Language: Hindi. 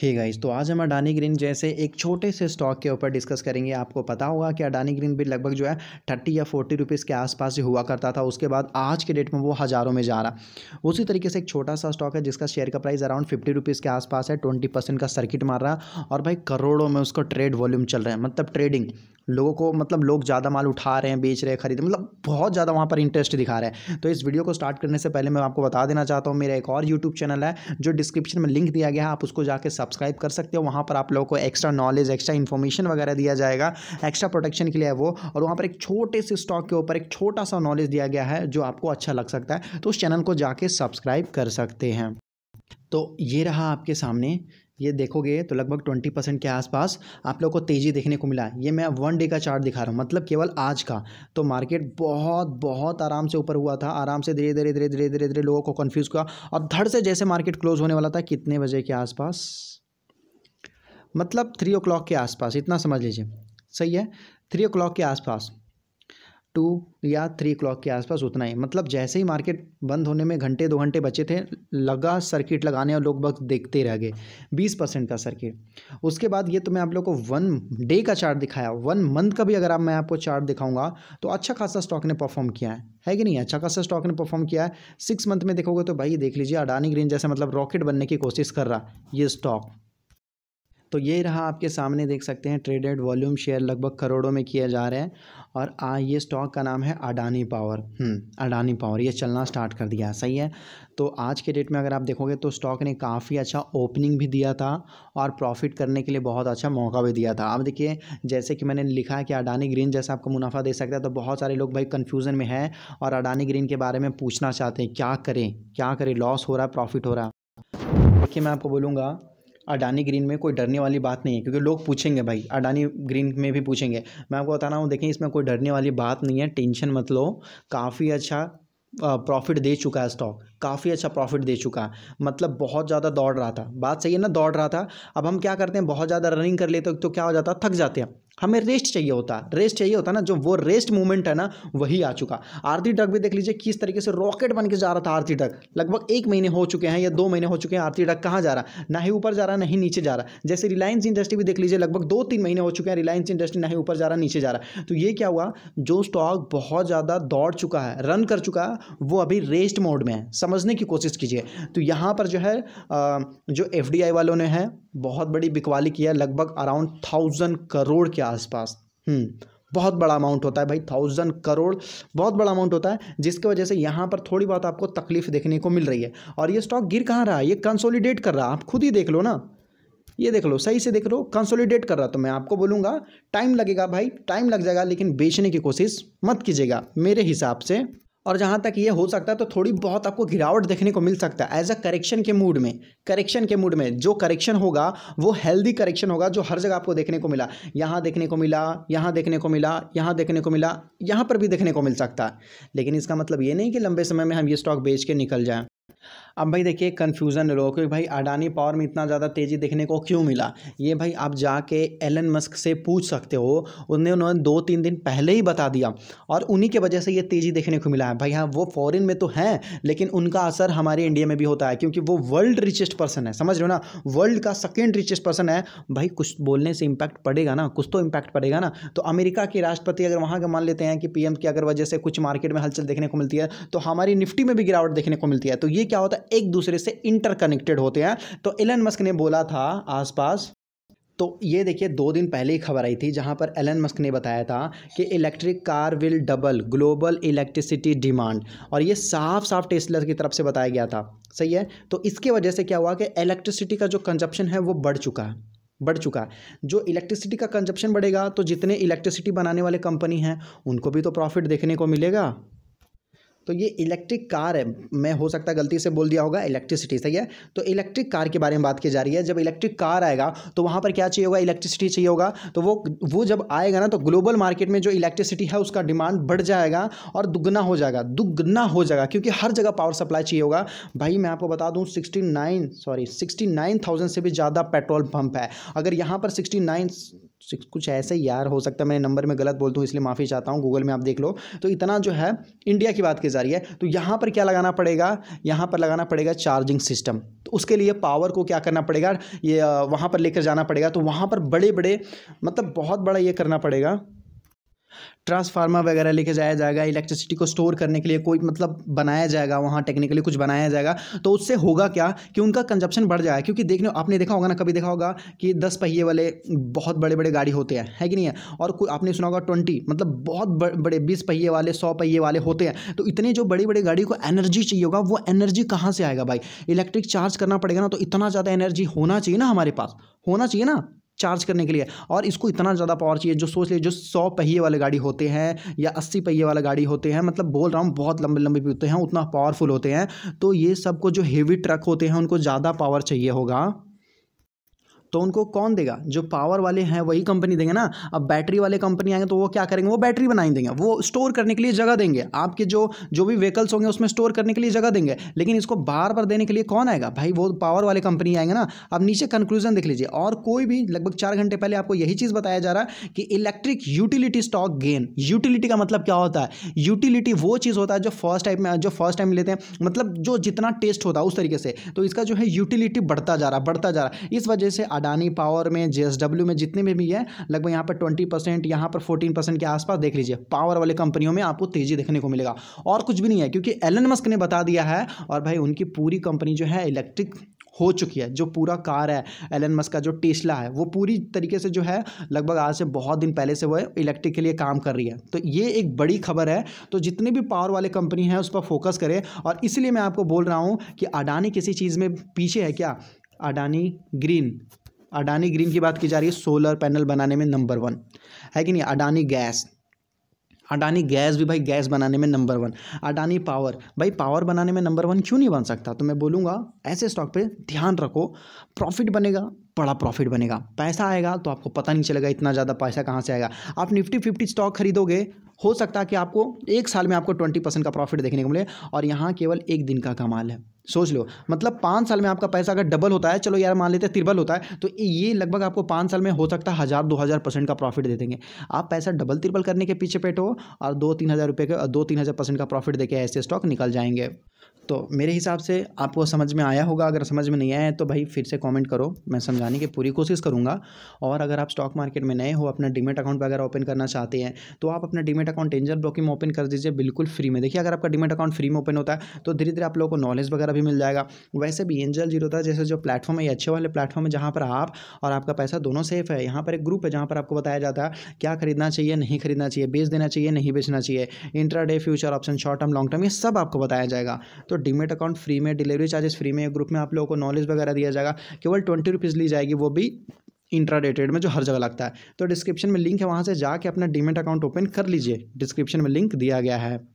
हे गाइस तो आज हम अडानी ग्रीन जैसे एक छोटे से स्टॉक के ऊपर डिस्कस करेंगे आपको पता होगा कि अडानी ग्रीन भी लगभग जो है थर्टी या फोर्टी रुपीज़ के आसपास ही हुआ करता था उसके बाद आज के डेट में वो हज़ारों में जा रहा उसी तरीके से एक छोटा सा स्टॉक है जिसका शेयर का प्राइस अराउंड फिफ्टी रुपीज़ के आसपास है ट्वेंटी परसेंट का सर्किट मार रहा और भाई करोड़ों में उसका ट्रेड वॉल्यूम चल रहा है मतलब ट्रेडिंग लोगों को मतलब लोग ज़्यादा माल उठा रहे हैं बेच रहे हैं खरीद मतलब बहुत ज़्यादा वहाँ पर इंटरेस्ट दिखा रहे हैं तो इस वीडियो को स्टार्ट करने से पहले मैं आपको बता देना चाहता हूँ मेरा एक और यूट्यूब चैनल है जो डिस्क्रिप्शन में लिंक दिया गया है आप उसको जाकर सब्सक्राइब कर सकते हो वहाँ पर आप लोगों को एक्स्ट्रा नॉलेज एक्स्ट्रा इन्फॉर्मेशन वगैरह दिया जाएगा एक्स्ट्रा प्रोटेक्शन के लिए है वो और वहाँ पर एक छोटे से स्टॉक के ऊपर एक छोटा सा नॉलेज दिया गया है जो आपको अच्छा लग सकता है तो उस चैनल को जाके सब्सक्राइब कर सकते हैं तो ये रहा आपके सामने ये देखोगे तो लगभग ट्वेंटी परसेंट के आसपास आप लोग को तेज़ी देखने को मिला ये मैं वन डे का चार्ट दिखा रहा हूँ मतलब केवल आज का तो मार्केट बहुत बहुत आराम से ऊपर हुआ था आराम से धीरे धीरे धीरे धीरे धीरे धीरे लोगों को कन्फ्यूज़ किया और धड़ से जैसे मार्केट क्लोज होने वाला था कितने बजे के आसपास मतलब थ्री ओ के आसपास इतना समझ लीजिए सही है थ्री ओ के आसपास टू या थ्री क्लॉक के आसपास उतना ही मतलब जैसे ही मार्केट बंद होने में घंटे दो घंटे बचे थे लगा सर्किट लगाने और लोग बस देखते रह गए बीस परसेंट का सर्किट उसके बाद ये तो मैं आप लोग को वन डे का चार्ट दिखाया वन मंथ का भी अगर आप मैं आपको चार्ट दिखाऊंगा तो अच्छा खासा स्टॉक ने परफॉर्म किया है है कि नहीं अच्छा खासा स्टॉक ने परफॉर्म किया है सिक्स मंथ में देखोगे तो भाई देख लीजिए अडानी ग्रीन जैसे मतलब रॉकेट बनने की कोशिश कर रहा ये स्टॉक तो ये रहा आपके सामने देख सकते हैं ट्रेडेड वॉल्यूम शेयर लगभग करोड़ों में किया जा रहा है और आ ये स्टॉक का नाम है अडानी पावर अडानी पावर ये चलना स्टार्ट कर दिया सही है तो आज के डेट में अगर आप देखोगे तो स्टॉक ने काफ़ी अच्छा ओपनिंग भी दिया था और प्रॉफिट करने के लिए बहुत अच्छा मौका भी दिया था अब देखिए जैसे कि मैंने लिखा है कि अडानी ग्रीन जैसा आपको मुनाफा दे सकता है तो बहुत सारे लोग भाई कन्फ्यूज़न में हैं और अडानी ग्रीन के बारे में पूछना चाहते हैं क्या करें क्या करें लॉस हो रहा है प्रॉफिट हो रहा है देखिए मैं आपको बोलूँगा अडानी ग्रीन में कोई डरने वाली बात नहीं है क्योंकि लोग पूछेंगे भाई अडानी ग्रीन में भी पूछेंगे मैं आपको बता रहा हूँ देखें इसमें कोई डरने वाली बात नहीं है टेंशन मत लो काफ़ी अच्छा प्रॉफिट दे चुका है स्टॉक काफ़ी अच्छा प्रॉफिट दे चुका है मतलब बहुत ज़्यादा दौड़ रहा था बात सही है ना दौड़ रहा था अब हम क्या करते हैं बहुत ज़्यादा रनिंग कर लेते तो क्या हो जाता थक जाते हैं हमें रेस्ट चाहिए होता रेस्ट चाहिए होता ना जो वो रेस्ट मूवमेंट है ना वही आ चुका आरती डग भी देख लीजिए किस तरीके से रॉकेट बन के जा रहा था आरती डग लगभग एक महीने हो चुके हैं या दो महीने हो चुके हैं आरती डग कहाँ जा रहा ना ही ऊपर जा रहा ना ही नीचे जा रहा जैसे रिलायंस इंडस्ट्री भी देख लीजिए लगभग दो तीन महीने हो चुके हैं रिलायंस इंडस्ट्री ना ही ऊपर जा रहा नीचे जा रहा तो ये क्या हुआ जो स्टॉक बहुत ज़्यादा दौड़ चुका है रन कर चुका है वो अभी रेस्ट मोड में है समझने की कोशिश कीजिए तो यहाँ पर जो है जो एफ वालों ने है बहुत बड़ी बिकवाली किया लगभग अराउंड थाउजेंड करोड़ के आसपास हम्म बहुत बड़ा अमाउंट होता है भाई थाउजेंड करोड़ बहुत बड़ा अमाउंट होता है जिसकी वजह से यहाँ पर थोड़ी बहुत आपको तकलीफ देखने को मिल रही है और ये स्टॉक गिर कहाँ रहा है ये कंसोलिडेट कर रहा है आप खुद ही देख लो ना ये देख लो सही से देख लो कंसोलिडेट कर रहा तो मैं आपको बोलूँगा टाइम लगेगा भाई टाइम लग जाएगा लेकिन बेचने की कोशिश मत कीजिएगा मेरे हिसाब से और जहाँ तक ये हो सकता है तो थोड़ी बहुत आपको गिरावट देखने को मिल सकता है एज अ करेक्शन के मूड में करेक्शन के मूड में जो करेक्शन होगा वो हेल्दी करेक्शन होगा जो हर जगह आपको देखने को मिला यहाँ देखने को मिला यहाँ देखने को मिला यहाँ देखने को मिला यहाँ पर भी देखने को मिल सकता है लेकिन इसका मतलब ये नहीं कि लंबे समय में हम ये स्टॉक बेच के निकल जाएँ अब भाई देखिए कन्फ्यूज़न लोगों को भाई अडानी पावर में इतना ज़्यादा तेज़ी देखने को क्यों मिला ये भाई आप जाके एलन मस्क से पूछ सकते हो उन्हें उन्होंने दो तीन दिन पहले ही बता दिया और उन्हीं के वजह से ये तेज़ी देखने को मिला है भाई हाँ वो फॉरेन में तो हैं लेकिन उनका असर हमारे इंडिया में भी होता है क्योंकि वो वर्ल्ड रिचेस्ट पर्सन है समझ रहे हो ना वर्ल्ड का सेकेंड रिचेस्ट पर्सन है भाई कुछ बोलने से इम्पैक्ट पड़ेगा ना कुछ तो इम्पैक्ट पड़ेगा ना तो अमेरिका के राष्ट्रपति अगर वहाँ का मान लेते हैं कि पी की अगर वजह से कुछ मार्केट में हलचल देखने को मिलती है तो हमारी निफ्टी में भी गिरावट देखने को मिलती है तो ये क्या होता है एक दूसरे से इंटरकनेक्टेड होते हैं तो एलन मस्क ने बोला था आसपास तो ये देखिए दो दिन पहले ही खबर आई थी जहाँ पर एलन मस्क ने बताया था कि electric car will double global electricity demand और ये साफ साफ टेस्लर की तरफ से बताया गया था सही है तो इसके वजह से क्या हुआ कि इलेक्ट्रिसिटी का जो कंजप्शन है वो बढ़ चुका है बढ़ चुका है जो इलेक्ट्रिसिटी का कंजप्शन बढ़ेगा तो जितने इलेक्ट्रिसिटी बनाने वाले कंपनी हैं उनको भी तो प्रॉफिट देखने को मिलेगा तो ये इलेक्ट्रिक कार है मैं हो सकता है गलती से बोल दिया होगा इलेक्ट्रिसिटी सही है तो इलेक्ट्रिक कार के बारे में बात की जा रही है जब इलेक्ट्रिक कार आएगा तो वहाँ पर क्या चाहिए होगा इलेक्ट्रिसिटी चाहिए होगा तो वो वो जब आएगा ना तो ग्लोबल मार्केट में जो इलेक्ट्रिसिटी है उसका डिमांड बढ़ जाएगा और दुगना हो जाएगा दुगना हो जाएगा क्योंकि हर जगह पावर सप्लाई चाहिए होगा भाई मैं आपको बता दूँ सिक्सटी सॉरी सिक्सटी से भी ज़्यादा पेट्रोल पम्प है अगर यहाँ पर सिक्सटी कुछ ऐसे यार हो सकता है मैंने नंबर में गलत बोलता हूँ इसलिए माफ़ी चाहता हूँ गूगल में आप देख लो तो इतना जो है इंडिया की बात की जा रही है तो यहाँ पर क्या लगाना पड़ेगा यहाँ पर लगाना पड़ेगा चार्जिंग सिस्टम तो उसके लिए पावर को क्या करना पड़ेगा ये वहाँ पर लेकर जाना पड़ेगा तो वहाँ पर बड़े बड़े मतलब बहुत बड़ा ये करना पड़ेगा ट्रांसफार्मर वगैरह लेके जाया जाएगा इलेक्ट्रिसिटी को स्टोर करने के लिए कोई मतलब बनाया जाएगा वहाँ टेक्निकली कुछ बनाया जाएगा तो उससे होगा क्या कि उनका कंजप्शन बढ़ जाएगा क्योंकि देखने आपने देखा होगा ना कभी देखा होगा कि दस पहिए वाले बहुत बड़े बड़े गाड़ी होते हैं है कि नहीं है और कोई आपने सुना होगा ट्वेंटी मतलब बहुत बड़े बीस पहिए वाले सौ पहिए वाले होते हैं तो इतने जो बड़ी बड़ी गाड़ी को एनर्जी चाहिए होगा वो एनर्जी कहाँ से आएगा भाई इलेक्ट्रिक चार्ज करना पड़ेगा ना तो इतना ज़्यादा एनर्जी होना चाहिए ना हमारे पास होना चाहिए ना चार्ज करने के लिए और इसको इतना ज़्यादा पावर चाहिए जो सोच लिए जो सौ पहिए वाले गाड़ी होते हैं या अस्सी पहिए वाले गाड़ी होते हैं मतलब बोल रहा हूँ बहुत लंबे लंबे होते हैं उतना पावरफुल होते हैं तो ये सबको जो हेवी ट्रक होते हैं उनको ज़्यादा पावर चाहिए होगा तो उनको कौन देगा जो पावर वाले हैं वही कंपनी देंगे ना अब बैटरी वाले कंपनी आएंगे तो वो क्या करेंगे वो बैटरी बनाई देंगे वो स्टोर करने के लिए जगह देंगे आपके जो जो भी व्हीकल्स होंगे उसमें स्टोर करने के लिए जगह देंगे लेकिन इसको बार बार देने के लिए कौन आएगा भाई वो पावर वाले कंपनी आएंगे ना अब नीचे कंक्लूजन देख लीजिए और कोई भी लगभग चार घंटे पहले आपको यही चीज़ बताया जा रहा है कि electric utility stock gain utility का मतलब क्या होता है यूटिलिटी वो चीज़ होता है जो फर्स्ट टाइम में जो फर्स्ट टाइम लेते हैं मतलब जो जितना टेस्ट होता है उस तरीके से तो इसका जो है यूटिलिटी बढ़ता जा रहा बढ़ता जा रहा इस वजह से अडानी पावर में जे में जितने में भी है लगभग यहाँ पर ट्वेंटी परसेंट यहाँ पर फोर्टीन परसेंट के आसपास देख लीजिए पावर वाले कंपनियों में आपको तेजी देखने को मिलेगा और कुछ भी नहीं है क्योंकि एलन मस्क ने बता दिया है और भाई उनकी पूरी कंपनी जो है इलेक्ट्रिक हो चुकी है जो पूरा कार है एलन मस्क का जो टेस्ला है वो पूरी तरीके से जो है लगभग आज से बहुत दिन पहले से वो इलेक्ट्रिक के लिए काम कर रही है तो ये एक बड़ी खबर है तो जितने भी पावर वाले कंपनी हैं उस पर फोकस करें और इसलिए मैं आपको बोल रहा हूँ कि अडानी किसी चीज़ में पीछे है क्या अडानी ग्रीन अडानी ग्रीन की बात की जा रही है सोलर पैनल बनाने में नंबर वन है कि नहीं अडानी गैस अडानी गैस भी भाई गैस बनाने में नंबर वन अडानी पावर भाई पावर बनाने में नंबर वन क्यों नहीं बन सकता तो मैं बोलूँगा ऐसे स्टॉक पे ध्यान रखो प्रॉफिट बनेगा बड़ा प्रॉफिट बनेगा पैसा आएगा तो आपको पता नहीं चलेगा इतना ज़्यादा पैसा कहाँ से आएगा आप निफ्टी फिफ्टी स्टॉक खरीदोगे हो सकता है कि आपको एक साल में आपको ट्वेंटी परसेंट का प्रॉफिट देखने को मिले और यहाँ केवल एक दिन का कमाल है सोच लो मतलब पाँच साल में आपका पैसा अगर डबल होता है चलो यार मान लेते हैं तिरबल होता है तो ये लगभग आपको पाँच साल में हो सकता है हज़ार दो हज़ार परसेंट का प्रॉफिट दे देंगे आप पैसा डबल तिरबल करने के पीछे पेट हो और दो तीन हज़ार रुपये का दो तीन हज़ार परसेंट का प्रॉफिट देके ऐसे स्टॉक निकल जाएंगे तो मेरे हिसाब से आपको समझ में आया होगा अगर समझ में नहीं आया है तो भाई फिर से कॉमेंट करो मैं समझा समझाने की पूरी कोशिश करूँगा और अगर आप स्टॉक मार्केट में नए हो अपना डीमेट अकाउंट वगैरह ओपन करना चाहते हैं तो आप अपना डीमेट अकाउंट एंजल ब्रोकिंग में ओपन कर दीजिए बिल्कुल फ्री में देखिए अगर आपका डीमेट अकाउंट फ्री में ओपन होता है तो धीरे धीरे आप लोगों को नॉलेज वगैरह भी मिल जाएगा वैसे भी एंजल जीरो था जैसे जो प्लेटफॉर्म है ये अच्छे वाले प्लेटफॉर्म है जहाँ पर आप और आपका पैसा दोनों सेफ है यहाँ पर एक ग्रुप है जहाँ पर आपको बताया जाता है क्या खरीदना चाहिए नहीं खरीदना चाहिए बेच देना चाहिए नहीं बेचना चाहिए intra future option short term long term ये सब आपको बताया जाएगा तो डीमेट अकाउंट फ्री में डिलीवरी चार्जेस फ्री में ग्रुप में आप लोगों को नॉलेज वगैरह दिया जाएगा केवल ट्वेंटी रुपीज़ ली जाएगी वो भी इंट्रा डेटेड में जो हर जगह लगता है तो डिस्क्रिप्शन में लिंक है वहाँ से जाके अपना डीमेट अकाउंट ओपन कर लीजिए डिस्क्रिप्शन में लिंक दिया गया है